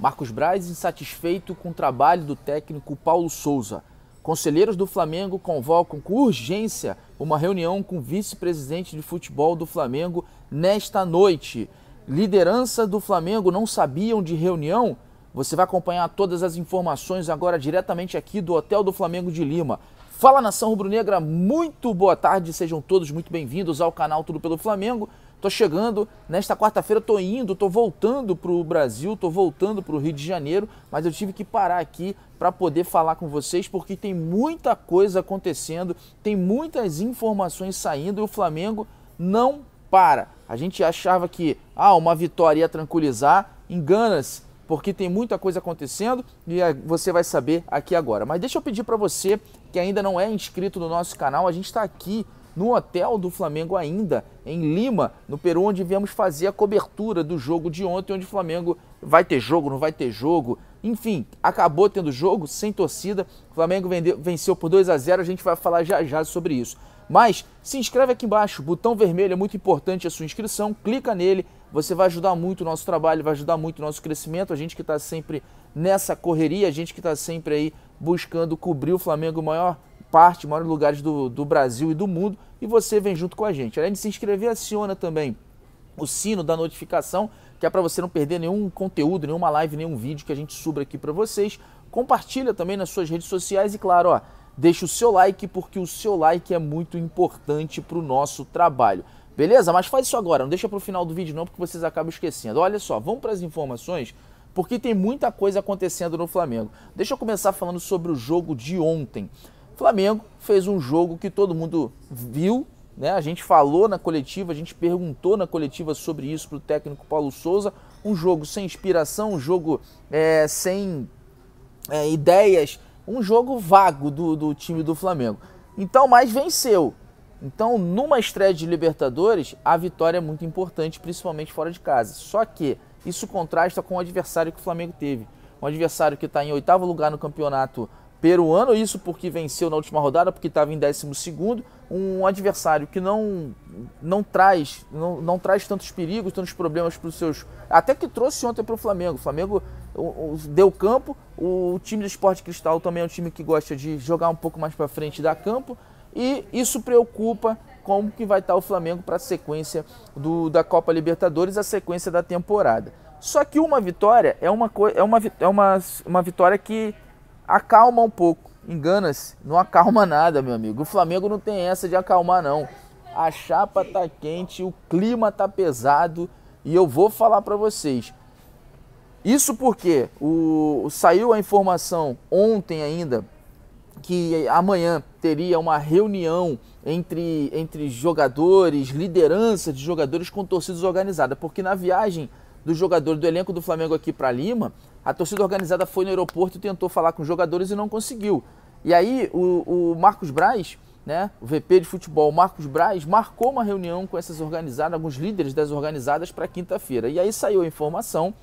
Marcos Braz insatisfeito com o trabalho do técnico Paulo Souza. Conselheiros do Flamengo convocam com urgência uma reunião com o vice-presidente de futebol do Flamengo nesta noite. Liderança do Flamengo não sabiam de reunião? Você vai acompanhar todas as informações agora diretamente aqui do Hotel do Flamengo de Lima. Fala nação rubro-negra, muito boa tarde, sejam todos muito bem-vindos ao canal Tudo pelo Flamengo. Tô chegando nesta quarta-feira, tô indo, tô voltando para o Brasil, tô voltando para o Rio de Janeiro, mas eu tive que parar aqui para poder falar com vocês porque tem muita coisa acontecendo, tem muitas informações saindo e o Flamengo não para. A gente achava que ah, uma vitória ia tranquilizar, engana-se, porque tem muita coisa acontecendo e você vai saber aqui agora. Mas deixa eu pedir para você que ainda não é inscrito no nosso canal, a gente está aqui no hotel do Flamengo ainda, em Lima, no Peru, onde viemos fazer a cobertura do jogo de ontem, onde o Flamengo vai ter jogo, não vai ter jogo. Enfim, acabou tendo jogo sem torcida. O Flamengo venceu por 2 a 0. A gente vai falar já já sobre isso. Mas se inscreve aqui embaixo, botão vermelho é muito importante a sua inscrição, clica nele, você vai ajudar muito o nosso trabalho, vai ajudar muito o nosso crescimento, a gente que está sempre nessa correria, a gente que está sempre aí buscando cobrir o Flamengo maior parte, maiores lugares do, do Brasil e do mundo, e você vem junto com a gente. Além de se inscrever, aciona também o sino da notificação, que é para você não perder nenhum conteúdo, nenhuma live, nenhum vídeo que a gente suba aqui para vocês. Compartilha também nas suas redes sociais e, claro, ó, deixa o seu like, porque o seu like é muito importante para o nosso trabalho. Beleza? Mas faz isso agora, não deixa para o final do vídeo não, porque vocês acabam esquecendo. Olha só, vamos para as informações, porque tem muita coisa acontecendo no Flamengo. Deixa eu começar falando sobre o jogo de ontem. Flamengo fez um jogo que todo mundo viu, né? A gente falou na coletiva, a gente perguntou na coletiva sobre isso para o técnico Paulo Souza. Um jogo sem inspiração, um jogo é, sem é, ideias, um jogo vago do, do time do Flamengo. Então, mas venceu. Então, numa estreia de Libertadores, a vitória é muito importante, principalmente fora de casa. Só que isso contrasta com o adversário que o Flamengo teve. Um adversário que está em oitavo lugar no campeonato peruano, isso porque venceu na última rodada, porque estava em 12 um adversário que não não traz não, não traz tantos perigos, tantos problemas para os seus. Até que trouxe ontem para o Flamengo. O Flamengo deu campo, o time do Esporte Cristal também é um time que gosta de jogar um pouco mais para frente da campo, e isso preocupa como que vai estar tá o Flamengo para a sequência do, da Copa Libertadores, a sequência da temporada. Só que uma vitória é uma, é uma, é uma, uma vitória que acalma um pouco. Engana-se, não acalma nada, meu amigo. O Flamengo não tem essa de acalmar, não. A chapa tá quente, o clima tá pesado e eu vou falar para vocês. Isso porque o, saiu a informação ontem ainda que amanhã teria uma reunião entre, entre jogadores, liderança de jogadores com torcidas organizada, porque na viagem do jogador do elenco do Flamengo aqui para Lima, a torcida organizada foi no aeroporto e tentou falar com os jogadores e não conseguiu. E aí o, o Marcos Braz, né, o VP de futebol Marcos Braz, marcou uma reunião com essas organizadas, alguns líderes das organizadas, para quinta-feira. E aí saiu a informação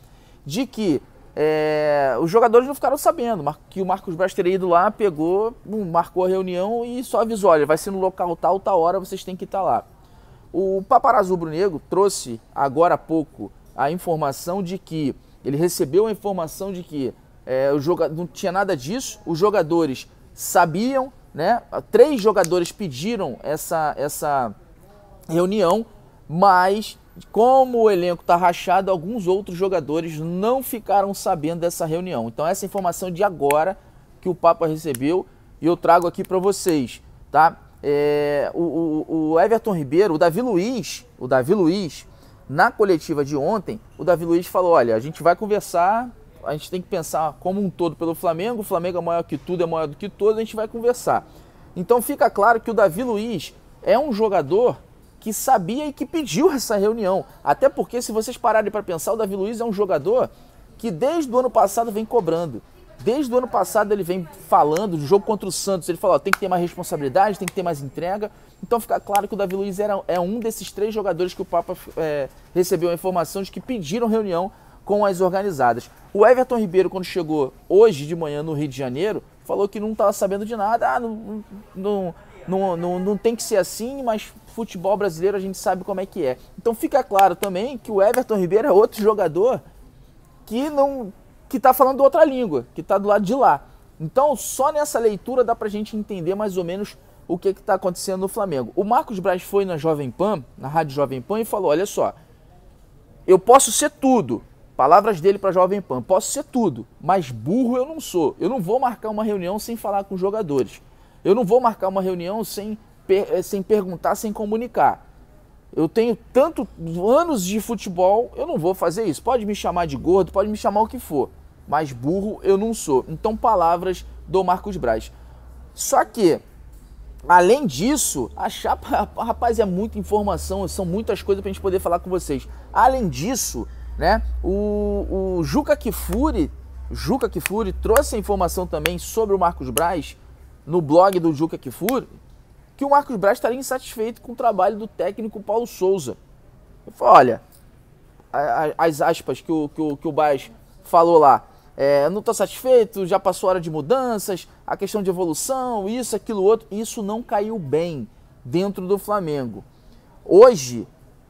de que é, os jogadores não ficaram sabendo que o Marcos Braz teria ido lá, pegou, hum, marcou a reunião e só avisou: olha, vai ser no local tal, tal hora, vocês têm que estar tá lá. O Paparazzo Brunegro trouxe agora há pouco a informação de que ele recebeu a informação de que é, o joga... não tinha nada disso, os jogadores sabiam, né? Três jogadores pediram essa, essa reunião, mas como o elenco está rachado, alguns outros jogadores não ficaram sabendo dessa reunião. Então essa informação de agora que o Papa recebeu e eu trago aqui para vocês, tá? É, o, o, o Everton Ribeiro, o Davi Luiz, o Davi Luiz na coletiva de ontem, o Davi Luiz falou: olha, a gente vai conversar, a gente tem que pensar como um todo pelo Flamengo, o Flamengo é maior que tudo, é maior do que todo, a gente vai conversar. Então fica claro que o Davi Luiz é um jogador que sabia e que pediu essa reunião. Até porque, se vocês pararem para pensar, o Davi Luiz é um jogador que desde o ano passado vem cobrando. Desde o ano passado ele vem falando do jogo contra o Santos. Ele falou: tem que ter mais responsabilidade, tem que ter mais entrega. Então fica claro que o Davi Luiz era, é um desses três jogadores que o Papa é, recebeu a informação de que pediram reunião com as organizadas. O Everton Ribeiro, quando chegou hoje de manhã no Rio de Janeiro, falou que não estava sabendo de nada. Ah, não, não, não, não, não tem que ser assim, mas futebol brasileiro a gente sabe como é que é. Então fica claro também que o Everton Ribeiro é outro jogador que não que está falando outra língua, que está do lado de lá. Então, só nessa leitura dá para a gente entender mais ou menos o que está acontecendo no Flamengo. O Marcos Braz foi na Jovem Pan, na Rádio Jovem Pan, e falou: Olha só, eu posso ser tudo. Palavras dele para Jovem Pan: Posso ser tudo, mas burro eu não sou. Eu não vou marcar uma reunião sem falar com os jogadores. Eu não vou marcar uma reunião sem, eh, sem perguntar, sem comunicar. Eu tenho tanto anos de futebol, eu não vou fazer isso. Pode me chamar de gordo, pode me chamar o que for mas burro eu não sou. Então, palavras do Marcos Braz. Só que, além disso, a chapa, rapaz, é muita informação, são muitas coisas para a gente poder falar com vocês. Além disso, né, o, o Juca Kifuri, Juca Kifuri trouxe a informação também sobre o Marcos Braz no blog do Juca Kifuri, que o Marcos Braz estaria insatisfeito com o trabalho do técnico Paulo Souza. Ele falou, olha, as aspas que o, que o, que o Braz falou lá, é, não estou tá satisfeito, já passou a hora de mudanças, a questão de evolução, isso, aquilo, outro. Isso não caiu bem dentro do Flamengo. Hoje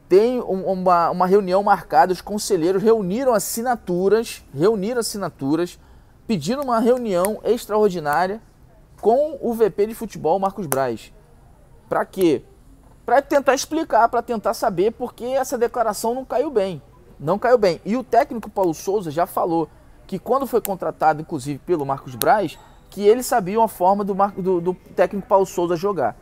tem uma, uma reunião marcada, os conselheiros reuniram assinaturas, reuniram assinaturas, pediram uma reunião extraordinária com o VP de futebol, Marcos Braz. Para quê? Para tentar explicar, para tentar saber por que essa declaração não caiu bem. Não caiu bem. E o técnico Paulo Souza já falou que quando foi contratado, inclusive, pelo Marcos Braz, que ele sabia uma forma do, do, do técnico Paulo Souza jogar.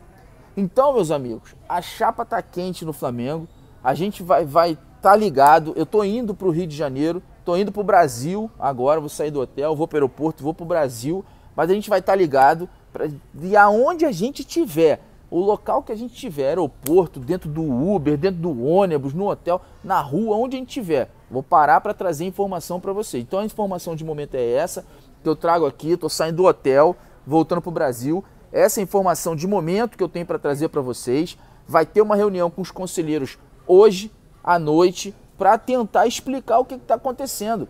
Então, meus amigos, a chapa tá quente no Flamengo. A gente vai vai tá ligado. Eu tô indo para o Rio de Janeiro, tô indo para o Brasil agora. Vou sair do hotel, vou para o aeroporto, vou para o Brasil. Mas a gente vai estar tá ligado. Pra, e aonde a gente tiver o local que a gente tiver, aeroporto, dentro do Uber, dentro do ônibus, no hotel, na rua, onde a gente tiver, vou parar para trazer informação para você. Então a informação de momento é essa que eu trago aqui. Estou saindo do hotel, voltando para o Brasil. Essa é informação de momento que eu tenho para trazer para vocês. Vai ter uma reunião com os conselheiros hoje à noite para tentar explicar o que está acontecendo.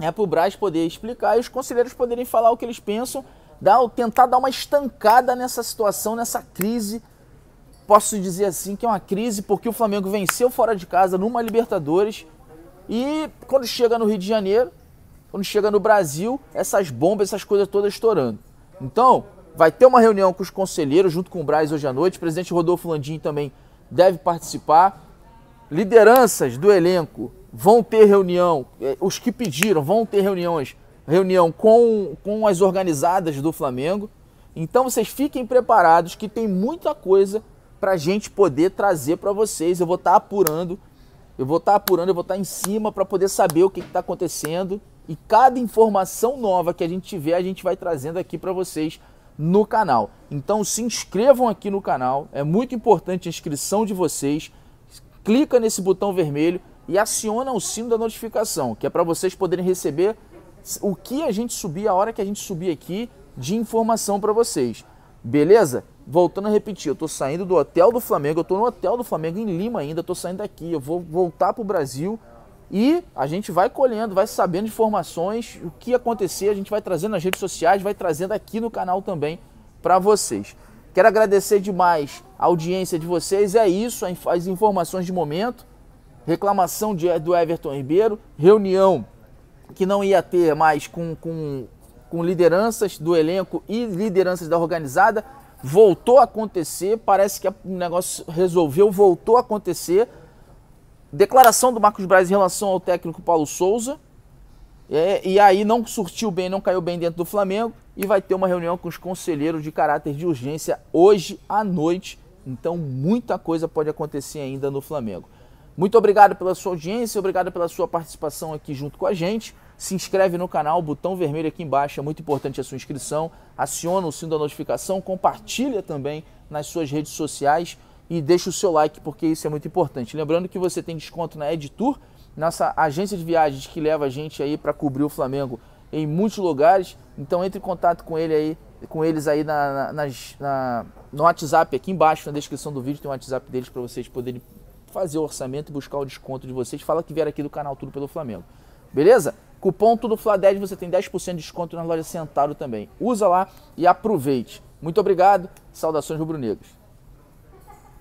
É para o Braz poder explicar e os conselheiros poderem falar o que eles pensam dar, tentar dar uma estancada nessa situação, nessa crise. Posso dizer assim que é uma crise porque o Flamengo venceu fora de casa numa Libertadores e quando chega no Rio de Janeiro, quando chega no Brasil, essas bombas, essas coisas todas estourando. Então, vai ter uma reunião com os conselheiros, junto com o Braz hoje à noite. O presidente Rodolfo Landim também deve participar. Lideranças do elenco vão ter reunião, eh, os que pediram vão ter reuniões reunião com, com as organizadas do Flamengo. Então vocês fiquem preparados que tem muita coisa para a gente poder trazer para vocês. Eu vou estar tá apurando, eu vou estar tá apurando, eu vou estar tá em cima para poder saber o que está acontecendo. E cada informação nova que a gente tiver, a gente vai trazendo aqui para vocês no canal. Então se inscrevam aqui no canal, é muito importante a inscrição de vocês. Clica nesse botão vermelho e aciona o sino da notificação, que é para vocês poderem receber o que a gente subir, a hora que a gente subir aqui, de informação para vocês. Beleza? Voltando a repetir, eu estou saindo do hotel do Flamengo, eu estou no hotel do Flamengo em Lima ainda, estou saindo daqui, eu vou voltar para o Brasil e a gente vai colhendo, vai sabendo informações, o que acontecer, a gente vai trazendo nas redes sociais, vai trazendo aqui no canal também para vocês. Quero agradecer demais a audiência de vocês, é isso, as informações de momento, reclamação de, do Everton Ribeiro, reunião que não ia ter mais com, com, com lideranças do elenco e lideranças da organizada, voltou a acontecer, parece que o negócio resolveu, voltou a acontecer. Declaração do Marcos Braz em relação ao técnico Paulo Souza, é, e aí não surtiu bem, não caiu bem dentro do Flamengo e vai ter uma reunião com os conselheiros de caráter de urgência hoje à noite. Então muita coisa pode acontecer ainda no Flamengo. Muito obrigado pela sua audiência, obrigado pela sua participação aqui junto com a gente. Se inscreve no canal, botão vermelho aqui embaixo, é muito importante a sua inscrição. Aciona o sino da notificação, compartilha também nas suas redes sociais e deixa o seu like, porque isso é muito importante. Lembrando que você tem desconto na Editour, nossa agência de viagens que leva a gente aí para cobrir o Flamengo em muitos lugares. Então entre em contato com ele aí, com eles aí na, na, na no WhatsApp aqui embaixo, na descrição do vídeo tem o um WhatsApp deles para vocês poderem fazer o orçamento e buscar o desconto de vocês. Fala que vier aqui do canal Tudo pelo Flamengo. Beleza? Cupom Tudo Fla 10 você tem 10% de desconto na loja Sentado também. Usa lá e aproveite. Muito obrigado. Saudações rubro-negros.